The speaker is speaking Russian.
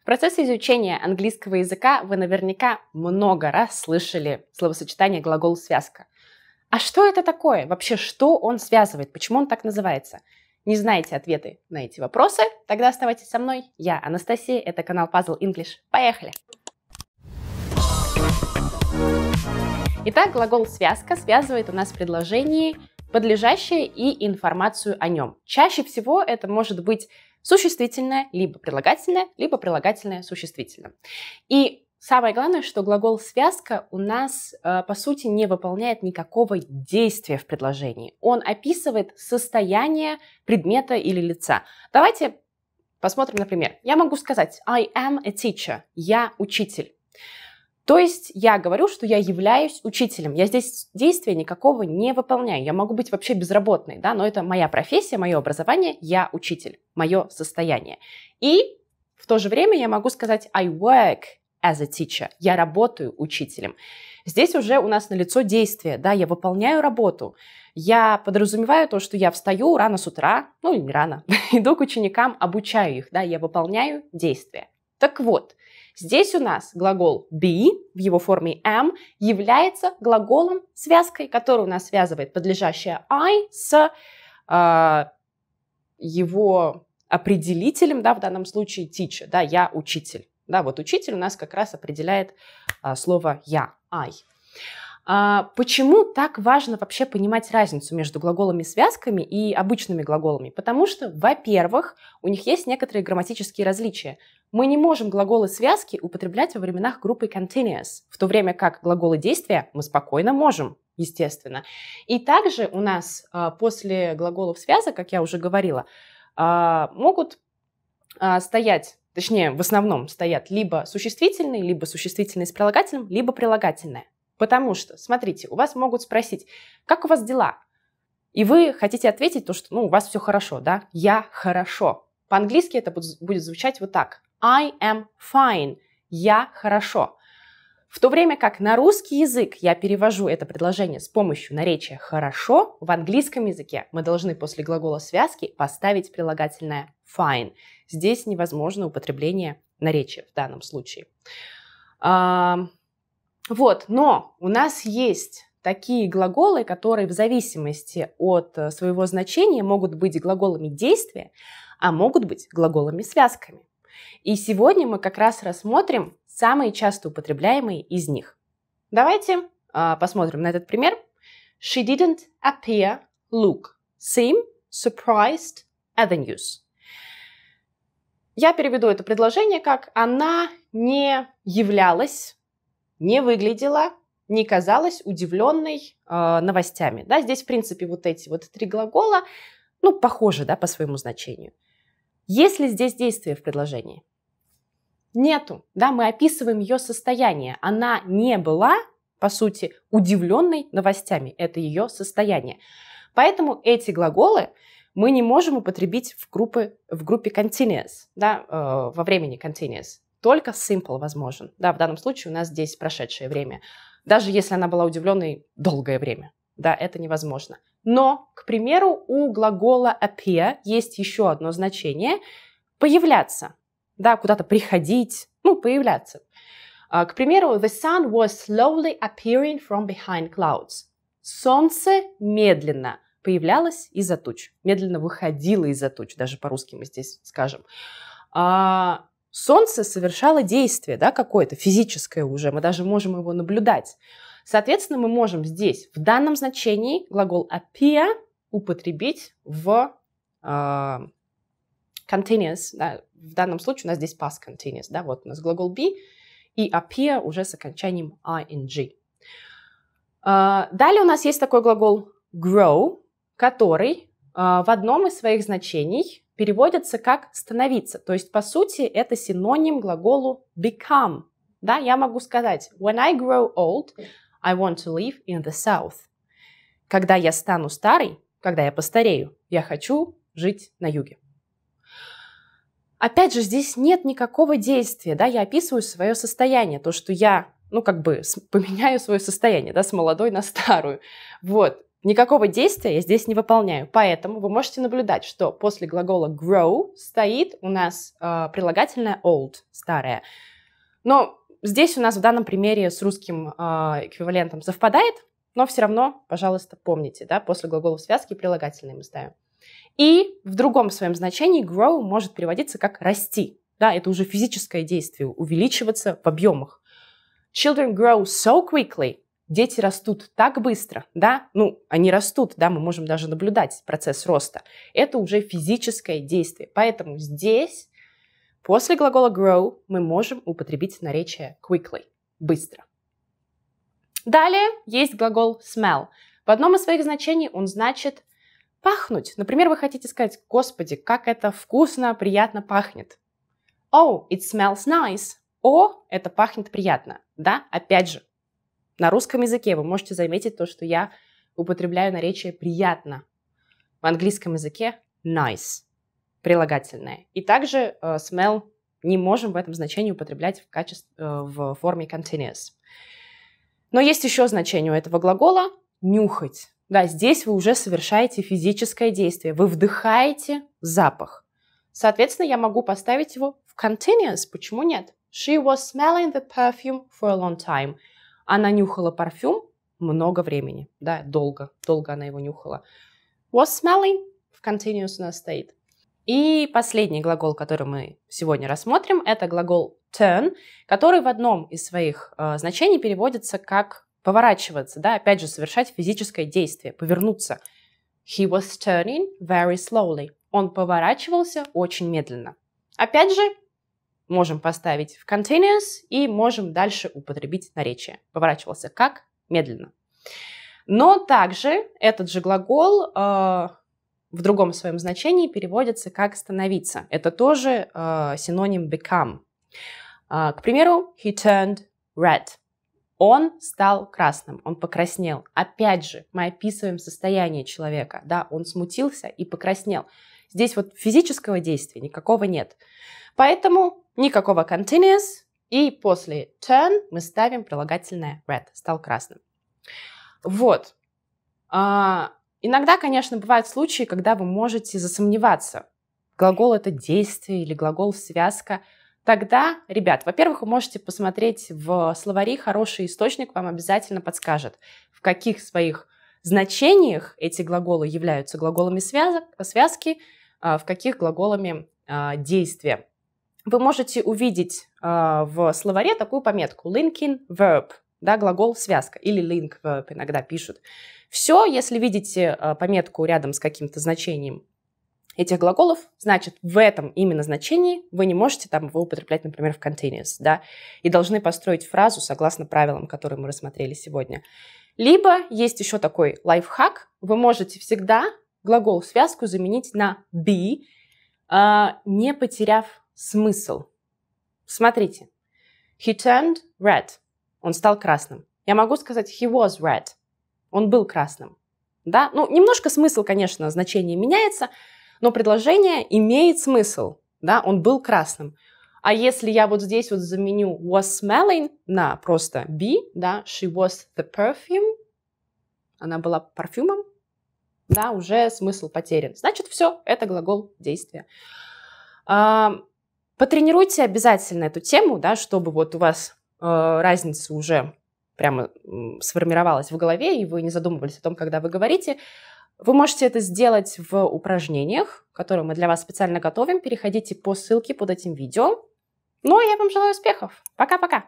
В процессе изучения английского языка вы наверняка много раз слышали словосочетание глагол «связка». А что это такое? Вообще, что он связывает? Почему он так называется? Не знаете ответы на эти вопросы? Тогда оставайтесь со мной. Я Анастасия, это канал Puzzle English. Поехали! Итак, глагол «связка» связывает у нас в предложении подлежащее и информацию о нем. Чаще всего это может быть существительное, либо прилагательное, либо прилагательное существительное. И самое главное, что глагол связка у нас, э, по сути, не выполняет никакого действия в предложении. Он описывает состояние предмета или лица. Давайте посмотрим, например. Я могу сказать I am a teacher. Я учитель. То есть я говорю, что я являюсь учителем. Я здесь действия никакого не выполняю. Я могу быть вообще безработной, да, но это моя профессия, мое образование, я учитель, мое состояние. И в то же время я могу сказать I work as a teacher. Я работаю учителем. Здесь уже у нас налицо действие, да, я выполняю работу. Я подразумеваю то, что я встаю рано с утра, ну или не рано, иду к ученикам, обучаю их, да, я выполняю действие. Так вот, Здесь у нас глагол be в его форме am является глаголом связкой, который у нас связывает подлежащее I с э, его определителем, да, в данном случае teacher, да, я учитель. Да, вот учитель у нас как раз определяет а, слово я, I. А почему так важно вообще понимать разницу между глаголами-связками и обычными глаголами? Потому что, во-первых, у них есть некоторые грамматические различия. Мы не можем глаголы-связки употреблять во временах группы continuous, в то время как глаголы действия мы спокойно можем, естественно. И также у нас а, после глаголов связок, как я уже говорила, а, могут стоять точнее, в основном стоят либо существительные, либо существительные с прилагательным, либо прилагательное. Потому что, смотрите, у вас могут спросить, как у вас дела? И вы хотите ответить то, что ну, у вас все хорошо, да? Я хорошо. По-английски это будет звучать вот так. I am fine. Я хорошо. В то время как на русский язык я перевожу это предложение с помощью наречия «хорошо», в английском языке мы должны после глагола связки поставить прилагательное «fine». Здесь невозможно употребление наречия в данном случае. Вот, но у нас есть такие глаголы, которые в зависимости от э, своего значения могут быть глаголами действия, а могут быть глаголами связками. И сегодня мы как раз рассмотрим самые часто употребляемые из них. Давайте э, посмотрим на этот пример. She didn't appear, look, seem surprised at the news. Я переведу это предложение как «Она не являлась не выглядела, не казалась удивленной э, новостями. Да, здесь, в принципе, вот эти вот три глагола, ну, похожи, да, по своему значению. Есть ли здесь действие в предложении? Нету, да, мы описываем ее состояние. Она не была, по сути, удивленной новостями. Это ее состояние. Поэтому эти глаголы мы не можем употребить в, группы, в группе continuous, да, э, во времени continuous. Только simple возможен. Да, в данном случае у нас здесь прошедшее время. Даже если она была удивленной долгое время. Да, это невозможно. Но, к примеру, у глагола appear есть еще одно значение – появляться. Да, куда-то приходить, ну, появляться. А, к примеру, the sun was slowly appearing from behind clouds. Солнце медленно появлялось из-за туч, медленно выходило из-за туч, даже по-русски мы здесь скажем. А, Солнце совершало действие да, какое-то физическое уже, мы даже можем его наблюдать. Соответственно, мы можем здесь, в данном значении, глагол appear употребить в э, continuous. Да, в данном случае у нас здесь past continuous. Да, вот у нас глагол be и appear уже с окончанием ing. Э, далее у нас есть такой глагол grow, который э, в одном из своих значений переводится как «становиться». То есть, по сути, это синоним глаголу «become». Да, я могу сказать «When I grow old, I want to live in the South». Когда я стану старый, когда я постарею, я хочу жить на юге. Опять же, здесь нет никакого действия, да, я описываю свое состояние, то, что я, ну, как бы поменяю свое состояние, да, с молодой на старую. Вот, Никакого действия я здесь не выполняю. Поэтому вы можете наблюдать, что после глагола grow стоит у нас э, прилагательное old, старое. Но здесь у нас в данном примере с русским э, эквивалентом совпадает, но все равно, пожалуйста, помните, да, после глагола связки прилагательное мы ставим. И в другом своем значении grow может переводиться как расти. Да, это уже физическое действие, увеличиваться в объемах. Children grow so quickly дети растут так быстро, да, ну, они растут, да, мы можем даже наблюдать процесс роста. Это уже физическое действие. Поэтому здесь после глагола grow мы можем употребить наречие quickly, быстро. Далее есть глагол smell. В одном из своих значений он значит пахнуть. Например, вы хотите сказать, господи, как это вкусно, приятно пахнет. Oh, it smells nice. О, это пахнет приятно. Да, опять же, на русском языке вы можете заметить то, что я употребляю наречие «приятно». В английском языке «nice» прилагательное. И также э, smell не можем в этом значении употреблять в, качестве, э, в форме continuous. Но есть еще значение у этого глагола «нюхать». Да, здесь вы уже совершаете физическое действие, вы вдыхаете запах. Соответственно, я могу поставить его в continuous, почему нет? She was smelling the perfume for a long time – она нюхала парфюм много времени, да, долго, долго она его нюхала. Was smelling в continuous у нас стоит. И последний глагол, который мы сегодня рассмотрим, это глагол turn, который в одном из своих э, значений переводится как поворачиваться, да, опять же, совершать физическое действие, повернуться. He was turning very slowly. Он поворачивался очень медленно. Опять же, можем поставить в continuous и можем дальше употребить наречие. Поворачивался как? Медленно. Но также этот же глагол э, в другом своем значении переводится как «становиться». Это тоже э, синоним «become». Э, к примеру, «he turned red». Он стал красным, он покраснел. Опять же, мы описываем состояние человека. Да, он смутился и покраснел. Здесь вот физического действия никакого нет. Поэтому Никакого continuous. И после turn мы ставим прилагательное red, стал красным. Вот. А, иногда, конечно, бывают случаи, когда вы можете засомневаться. Глагол это действие или глагол связка. Тогда, ребят, во-первых, вы можете посмотреть в словари, хороший источник вам обязательно подскажет, в каких своих значениях эти глаголы являются глаголами связок, связки, а в каких глаголами а, действия вы можете увидеть э, в словаре такую пометку linking verb, да, глагол связка или link verb иногда пишут. Все, если видите э, пометку рядом с каким-то значением этих глаголов, значит, в этом именно значении вы не можете там его употреблять, например, в continuous, да, и должны построить фразу согласно правилам, которые мы рассмотрели сегодня. Либо есть еще такой лайфхак, вы можете всегда глагол связку заменить на be, а, не потеряв смысл. Смотрите. He turned red. Он стал красным. Я могу сказать he was red. Он был красным. Да? Ну, немножко смысл, конечно, значение меняется, но предложение имеет смысл. Да? Он был красным. А если я вот здесь вот заменю was smelling на просто be, да, she was the perfume, она была парфюмом, да, уже смысл потерян. Значит, все, это глагол действия. Потренируйте обязательно эту тему, да, чтобы вот у вас э, разница уже прямо сформировалась в голове, и вы не задумывались о том, когда вы говорите. Вы можете это сделать в упражнениях, которые мы для вас специально готовим. Переходите по ссылке под этим видео. Ну, а я вам желаю успехов. Пока-пока.